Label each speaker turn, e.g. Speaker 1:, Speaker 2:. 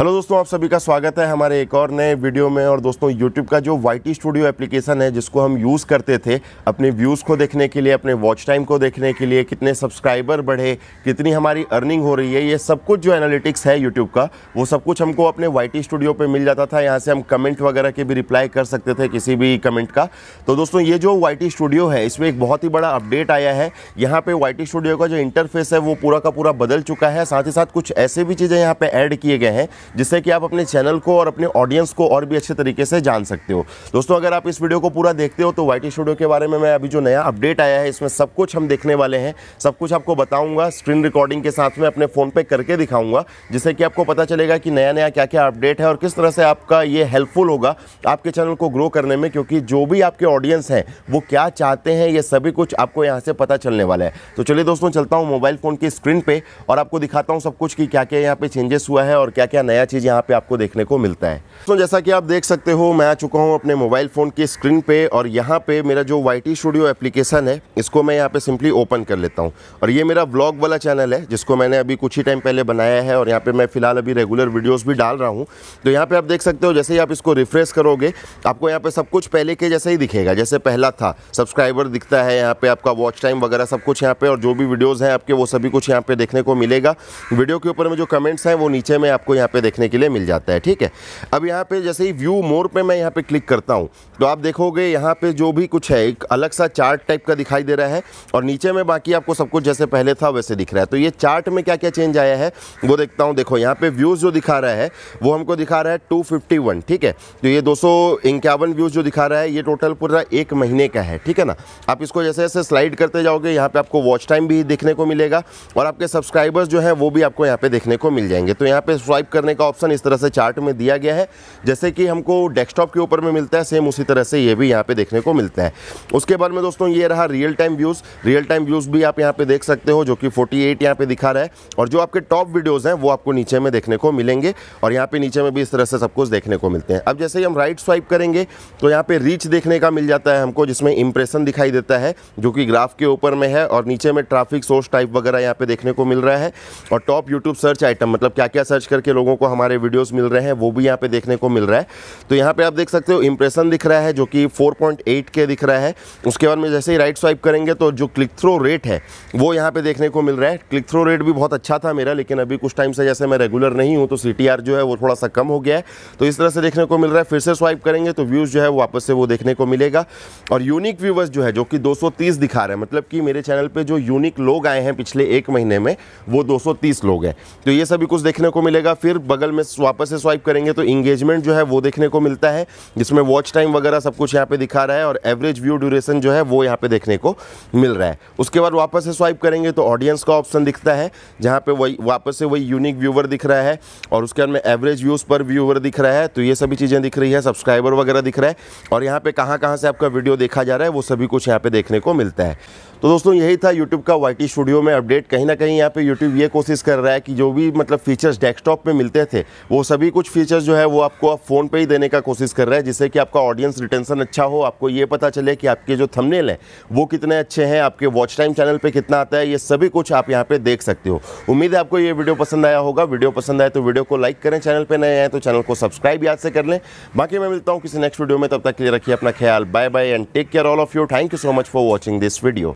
Speaker 1: hello दोस्तों आप सभी का स्वागत है हमारे एक और नए वीडियो में और दोस्तों यूट्यूब का जो वाई टी स्टूडियो एप्लीकेशन है जिसको हम यूज़ करते थे अपने व्यूज़ को देखने के लिए अपने वॉच टाइम को देखने के लिए कितने सब्सक्राइबर बढ़े कितनी हमारी अर्निंग हो रही है ये सब कुछ जो एनालिटिक्स है यूट्यूब का वो सब कुछ हमको अपने वाई टी स्टूडियो पर मिल जाता था यहाँ से हम कमेंट वगैरह के भी रिप्लाई कर सकते थे किसी भी कमेंट का तो दोस्तों ये जो वाई टी स्टूडियो है इसमें एक बहुत ही बड़ा अपडेट आया है यहाँ पर वाई टी स्टूडियो का जो इंटरफेस है वो पूरा का पूरा बदल चुका है साथ ही साथ कुछ ऐसे भी चीज़ें यहाँ पर ऐड किए गए हैं जिससे कि आप अपने चैनल को और अपने ऑडियंस को और भी अच्छे तरीके से जान सकते हो दोस्तों अगर आप इस वीडियो को पूरा देखते हो तो वाई स्टूडियो के बारे में मैं अभी जो नया अपडेट आया है इसमें सब कुछ हम देखने वाले हैं सब कुछ आपको बताऊँगा स्क्रीन रिकॉर्डिंग के साथ में अपने फ़ोन पर करके दिखाऊँगा जिससे कि आपको पता चलेगा कि नया नया क्या क्या अपडेट है और किस तरह से आपका ये हेल्पफुल होगा आपके चैनल को ग्रो करने में क्योंकि जो भी आपके ऑडियंस हैं वो क्या चाहते हैं ये सभी कुछ आपको यहाँ से पता चलने वाला है तो चलिए दोस्तों चलता हूँ मोबाइल फ़ोन की स्क्रीन पर और आपको दिखाता हूँ सब कुछ कि क्या क्या यहाँ पे चेंजेस हुआ है और क्या क्या नया नया चीज़ यहाँ पे आपको देखने को मिलता है तो जैसा कि आप देख सकते हो मैं आ चुका हूँ अपने मोबाइल फ़ोन की स्क्रीन पे और यहाँ पे मेरा जो वाई टी स्टूडियो एप्लीकेशन है इसको मैं यहाँ पे सिंपली ओपन कर लेता हूँ और ये मेरा ब्लॉग वाला चैनल है जिसको मैंने अभी कुछ ही टाइम पहले बनाया है और यहाँ पर मैं फिलहाल अभी रेगुलर वीडियोज़ भी डाल रहा हूँ तो यहाँ पर आप देख सकते हो जैसे ही आप इसको रिफ्रेश करोगे आपको यहाँ पर सब कुछ पहले के जैसे ही दिखेगा जैसे पहला था सब्सक्राइबर दिखता है यहाँ पर आपका वॉच टाइम वगैरह सब कुछ यहाँ पर और जो भी वीडियोज़ हैं आपके वो सभी कुछ यहाँ पर देखने को मिलेगा वीडियो के ऊपर में जो कमेंट्स हैं वो नीचे में आपको यहाँ पे देखने के लिए मिल जाता है ठीक है अब यहाँ पे जैसे ही व्यू मोर पे मैं यहाँ पे क्लिक करता हूँ तो आप देखोगे यहाँ पे जो भी कुछ है एक अलग सा चार्ट टाइप का दिखाई दे रहा है और नीचे में बाकी आपको सब कुछ जैसे पहले था वैसे दिख रहा है तो ये चार्ट में क्या क्या चेंज आया है वो देखता हूँ देखो यहाँ पे व्यूज़ जो दिखा रहा है वो हमको दिखा रहा है टू ठीक है तो ये दो व्यूज़ जो दिखा रहा है ये टोटल पूरा एक महीने का है ठीक है ना आप इसको जैसे जैसे स्लाइड करते जाओगे यहाँ पे आपको वॉच टाइम भी देखने को मिलेगा और आपके सब्सक्राइबर्स जो है वो भी आपको यहाँ पे देखने को मिल जाएंगे तो यहाँ पे स्वाइप करने करने का ऑप्शन इस तरह से चार्ट में दिया गया है जैसे कि हमको डेस्कटॉप के ऊपर में मिलता है सेम उसी तरह से ये भी यहाँ पे देखने को मिलता है उसके बाद में दोस्तों ये रहा real time views real time views भी आप यहाँ पे देख सकते हो जो कि 48 एट यहाँ पे दिखा रहा है और जो आपके टॉप वीडियोज हैं वो आपको नीचे में देखने को मिलेंगे और यहाँ पे नीचे में भी इस तरह से सब कुछ देखने को मिलते हैं अब जैसे ही हम राइट स्वाइप करेंगे तो यहाँ पे रीच देखने का मिल जाता है हमको जिसमें इंप्रेशन दिखाई देता है जो कि ग्राफ के ऊपर में है और नीचे में ट्राफिक सोर्स टाइप वगैरह यहाँ पे देखने को मिल रहा है और टॉप यूट्यूब सर्च आइटम मतलब क्या क्या सर्च करके लोगों को हमारे वीडियोस मिल रहे हैं वो भी यहाँ पे देखने को मिल रहा है तो यहाँ पे आप देख सकते हो इंप्रेशन दिख रहा है जो कि 4.8 के दिख रहा है उसके बाद में जैसे ही राइट स्वाइप करेंगे तो जो क्लिक थ्रो रेट है वो यहाँ पे देखने को मिल रहा है क्लिक थ्रो रेट भी बहुत अच्छा था मेरा लेकिन अभी कुछ टाइम से जैसे मैं रेगुलर नहीं हूँ तो सी जो है वो थोड़ा सा कम हो गया है तो इस तरह से देखने को मिल रहा है फिर से स्वाइप करेंगे तो व्यूज़ जो है वापस से वो देखने को मिलेगा और यूनिक व्यूवर्स जो है जो कि दो दिखा रहे हैं मतलब कि मेरे चैनल पर जो यूनिक लोग आए हैं पिछले एक महीने में वो 230 लोग हैं तो ये सभी कुछ देखने को मिलेगा फिर बगल में वापस से स्वाइप करेंगे तो इंगेजमेंट जो है वो देखने को मिलता है जिसमें वॉच टाइम वगैरह सब कुछ यहाँ पे दिखा रहा है और एवरेज व्यू ड्यूरेशन जो है वो यहाँ पे देखने को मिल रहा है उसके बाद वापस से स्वाइप करेंगे तो ऑडियंस का ऑप्शन दिखता है जहाँ पे वही वापस से वही यूनिक व्यूवर दिख रहा है और उसके बाद में एवरेज व्यूज़ पर व्यूवर दिख रहा है तो ये सभी चीज़ें दिख रही है सब्सक्राइबर वगैरह दिख रहा है और यहाँ पे कहाँ कहाँ से आपका वीडियो देखा जा रहा है वो सभी कुछ यहाँ पे देखने को मिलता है तो दोस्तों यही था यूट्यूब का वाई स्टूडियो में अपडेट कहीं ना कहीं यहाँ पे यूट्यूब ये कोशिश कर रहा है कि जो भी मतलब फीचर्स डेस्कटॉप पर मिलते देते थे वो सभी कुछ फीचर्स जो है वो आपको आप फ़ोन पे ही देने का कोशिश कर रहे हैं जिससे कि आपका ऑडियंस रिटेंशन अच्छा हो आपको ये पता चले कि आपके जो थंबनेल है वो कितने अच्छे हैं आपके वॉच टाइम चैनल पर कितना आता है ये सभी कुछ आप यहाँ पर देख सकते हो उम्मीद है आपको ये वीडियो पसंद आया होगा वीडियो पसंद आए तो वीडियो को लाइक करें चैनल पर नए आए तो चैनल को सब्सक्राइब याद से कर लें बाकी मैं मिलता हूँ किसी नेक्स्ट वीडियो में तब तक के लिए रखिए अपना ख्याल bye bye and take care all of you thank you so much for watching this video